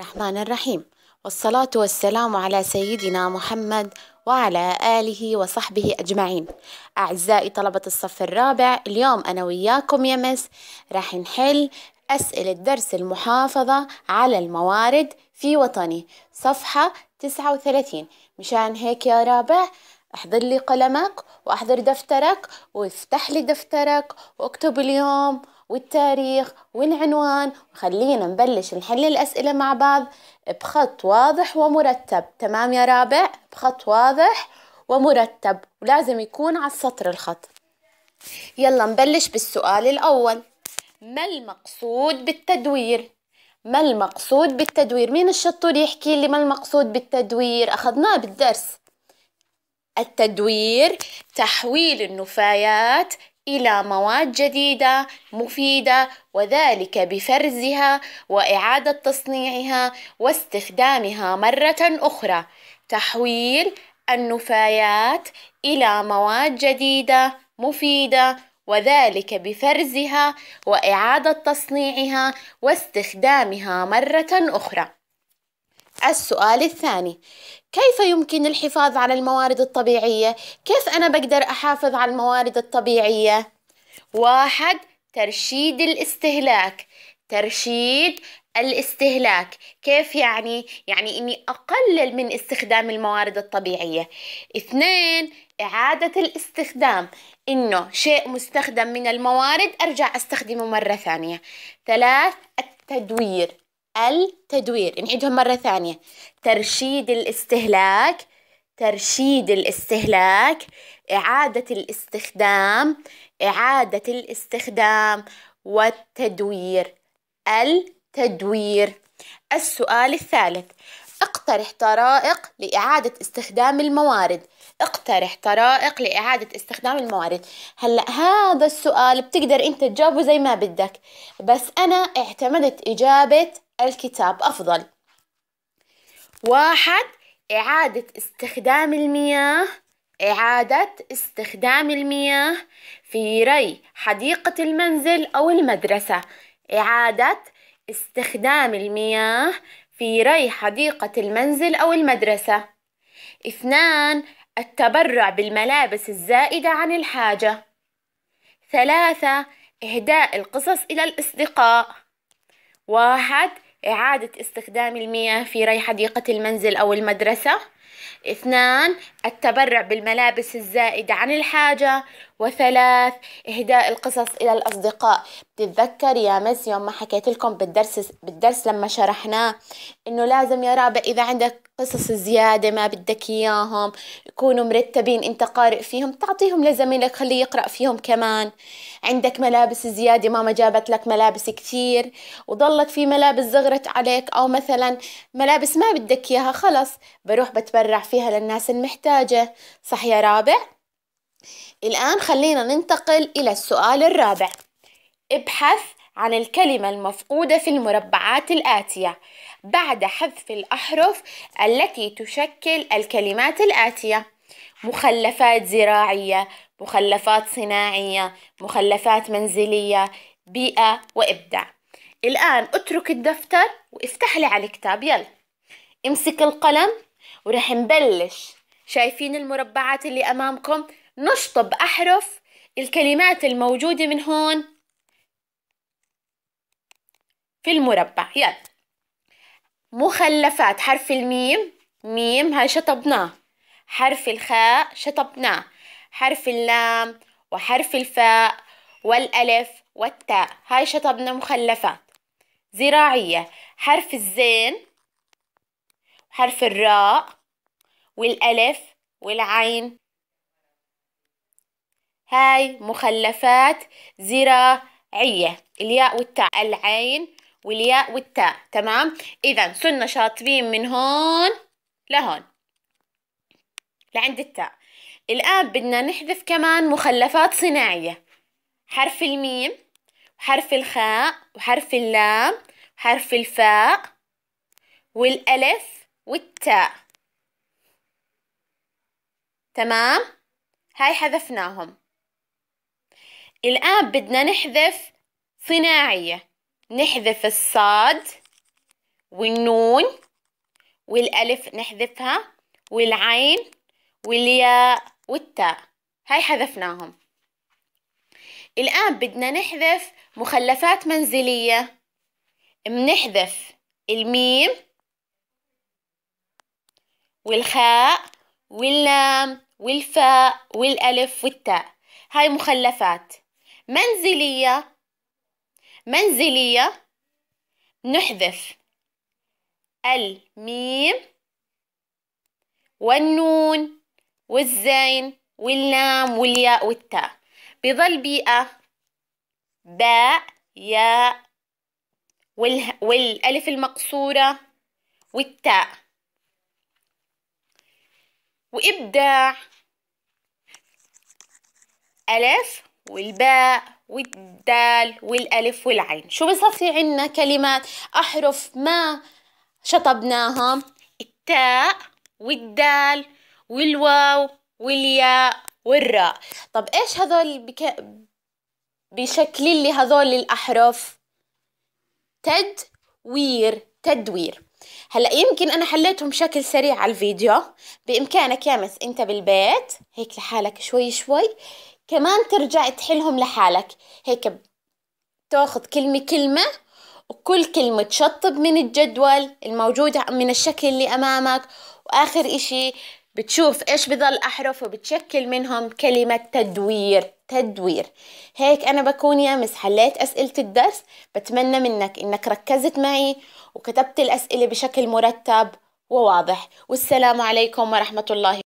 الرحمن الرحيم والصلاة والسلام على سيدنا محمد وعلى آله وصحبه أجمعين أعزائي طلبة الصف الرابع اليوم أنا وياكم يمس راح نحل أسئلة درس المحافظة على الموارد في وطني صفحة 39 مشان هيك يا رابع احضر لي قلمك واحضر دفترك وافتح لي دفترك واكتب اليوم والتاريخ والعنوان وخلينا نبلش نحل الأسئلة مع بعض بخط واضح ومرتب تمام يا رابع بخط واضح ومرتب ولازم يكون على السطر الخط يلا نبلش بالسؤال الأول ما المقصود بالتدوير؟ ما المقصود بالتدوير؟ مين الشطور يحكي لي ما المقصود بالتدوير؟ أخذناه بالدرس التدوير تحويل النفايات إلى مواد جديدة مفيدة وذلك بفرزها وإعادة تصنيعها واستخدامها مرة أخرى تحويل النفايات إلى مواد جديدة مفيدة وذلك بفرزها وإعادة تصنيعها واستخدامها مرة أخرى السؤال الثاني كيف يمكن الحفاظ على الموارد الطبيعية؟ كيف أنا بقدر أحافظ على الموارد الطبيعية؟ واحد ترشيد الاستهلاك ترشيد الاستهلاك كيف يعني؟ يعني أني أقلل من استخدام الموارد الطبيعية اثنين إعادة الاستخدام إنه شيء مستخدم من الموارد أرجع أستخدمه مرة ثانية ثلاث التدوير التدوير نعيدهم مرة ثانية ترشيد الاستهلاك ترشيد الاستهلاك إعادة الاستخدام إعادة الاستخدام والتدوير التدوير السؤال الثالث اقترح طرائق لإعادة استخدام الموارد اقترح طرائق لإعادة استخدام الموارد هلأ هذا السؤال بتقدر أنت تجاوبه زي ما بدك بس أنا اعتمدت إجابة الكتاب أفضل واحد إعادة استخدام المياه إعادة استخدام المياه في ري حديقة المنزل أو المدرسة إعادة استخدام المياه في ري حديقة المنزل أو المدرسة اثنان التبرع بالملابس الزائدة عن الحاجة ثلاثة إهداء القصص إلى الأصدقاء واحد إعادة استخدام المياه في ري حديقة المنزل أو المدرسة اثنان التبرع بالملابس الزائدة عن الحاجة وثلاث إهداء القصص إلى الأصدقاء بتتذكر يا مس يوم ما حكيت لكم بالدرس بالدرس لما شرحناه إنه لازم يا رابع إذا عندك قصص زيادة ما بدك إياهم يكونوا مرتبين أنت قارئ فيهم تعطيهم لزميلك خليه يقرأ فيهم كمان عندك ملابس زيادة ماما جابت لك ملابس كثير وضلت في ملابس زغرت عليك أو مثلا ملابس ما بدك إياها خلص بروح بتبرع فيها للناس المحتاجة صح يا رابع؟ الآن خلينا ننتقل إلى السؤال الرابع ابحث عن الكلمة المفقودة في المربعات الآتية بعد حذف الأحرف التي تشكل الكلمات الآتية مخلفات زراعية مخلفات صناعية مخلفات منزلية بيئة وإبداع الآن اترك الدفتر وافتح لي على الكتاب يلا امسك القلم ورح نبلش شايفين المربعات اللي أمامكم نشطب أحرف الكلمات الموجودة من هون في المربع يلا مخلفات حرف الميم ميم هاي شطبناه حرف الخاء شطبناه حرف اللام وحرف الفاء والألف والتاء هاي شطبنا مخلفات زراعية حرف الزين حرف الراء والألف والعين هاي مخلفات زراعية الياء والتاء العين والياء والتاء تمام إذا صرنا شاطبين من هون لهون لعند التاء الآن بدنا نحذف كمان مخلفات صناعية حرف الميم وحرف الخاء وحرف اللام وحرف الفاء والألف والتاء تمام هاي حذفناهم الآن بدنا نحذف صناعية نحذف الصاد والنون والألف نحذفها والعين والياء والتاء هاي حذفناهم الآن بدنا نحذف مخلفات منزلية بنحذف الميم والخاء واللام والفاء والألف والتاء هاي مخلفات منزلية منزلية نحذف الميم والنون والزين واللام والياء والتاء بظل بيئة باء ياء والألف المقصورة والتاء وإبداع ألف والباء والدال والألف والعين شو بصير في عنا كلمات أحرف ما شطبناها التاء والدال والواو والياء والراء طب إيش هذول بك... بشكل لي هذول الأحرف تدوير تدوير هلا يمكن انا حليتهم بشكل سريع على الفيديو بامكانك يا مس انت بالبيت هيك لحالك شوي شوي كمان ترجع تحلهم لحالك هيك تاخذ كلمة كلمة وكل كلمة تشطب من الجدول الموجود من الشكل اللي أمامك وآخر إشي بتشوف إيش بضل أحرف وبتشكل منهم كلمة تدوير تدوير هيك أنا بكون يا مس حليت أسئلة الدرس بتمنى منك إنك ركزت معي وكتبت الأسئلة بشكل مرتب وواضح والسلام عليكم ورحمة الله